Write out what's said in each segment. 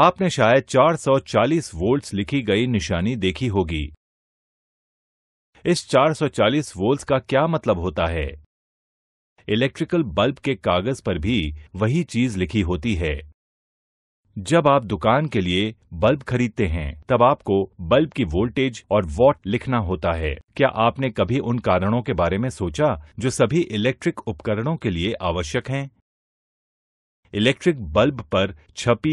आपने शायद 440 वोल्ट्स लिखी गई निशानी देखी होगी इस 440 वोल्ट्स का क्या मतलब होता है इलेक्ट्रिकल बल्ब के कागज पर भी वही चीज लिखी होती है जब आप दुकान के लिए बल्ब खरीदते हैं तब आपको बल्ब की वोल्टेज और वॉट लिखना होता है क्या आपने कभी उन कारणों के बारे में सोचा जो सभी इलेक्ट्रिक उपकरणों के लिए आवश्यक हैं इलेक्ट्रिक बल्ब पर छपी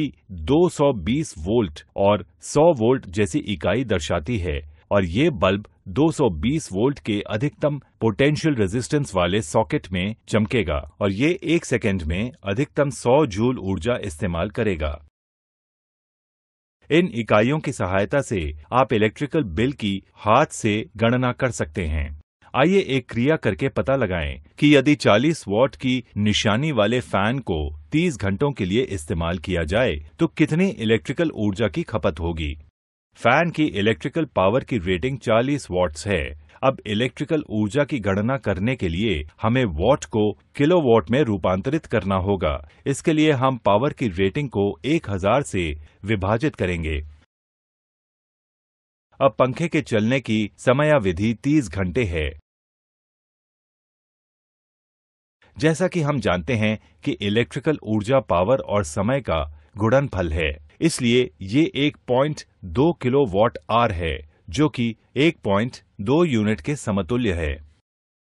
220 वोल्ट और 100 वोल्ट जैसी इकाई दर्शाती है और ये बल्ब 220 वोल्ट के अधिकतम पोटेंशियल रेजिस्टेंस वाले सॉकेट में चमकेगा और ये एक सेकेंड में अधिकतम 100 जूल ऊर्जा इस्तेमाल करेगा इन इकाइयों की सहायता से आप इलेक्ट्रिकल बिल की हाथ से गणना कर सकते हैं आइए एक क्रिया करके पता लगाएं कि यदि 40 वॉट की निशानी वाले फैन को 30 घंटों के लिए इस्तेमाल किया जाए तो कितनी इलेक्ट्रिकल ऊर्जा की खपत होगी फैन की इलेक्ट्रिकल पावर की रेटिंग 40 वॉट्स है अब इलेक्ट्रिकल ऊर्जा की गणना करने के लिए हमें वॉट को किलो वॉट में रूपांतरित करना होगा इसके लिए हम पावर की रेटिंग को 1000 से विभाजित करेंगे अब पंखे के चलने की समयावधि 30 घंटे है जैसा कि हम जानते हैं कि इलेक्ट्रिकल ऊर्जा पावर और समय का गुणनफल है इसलिए ये एक पॉइंट दो किलो वॉट आर है जो कि एक पॉइंट दो यूनिट के समतुल्य है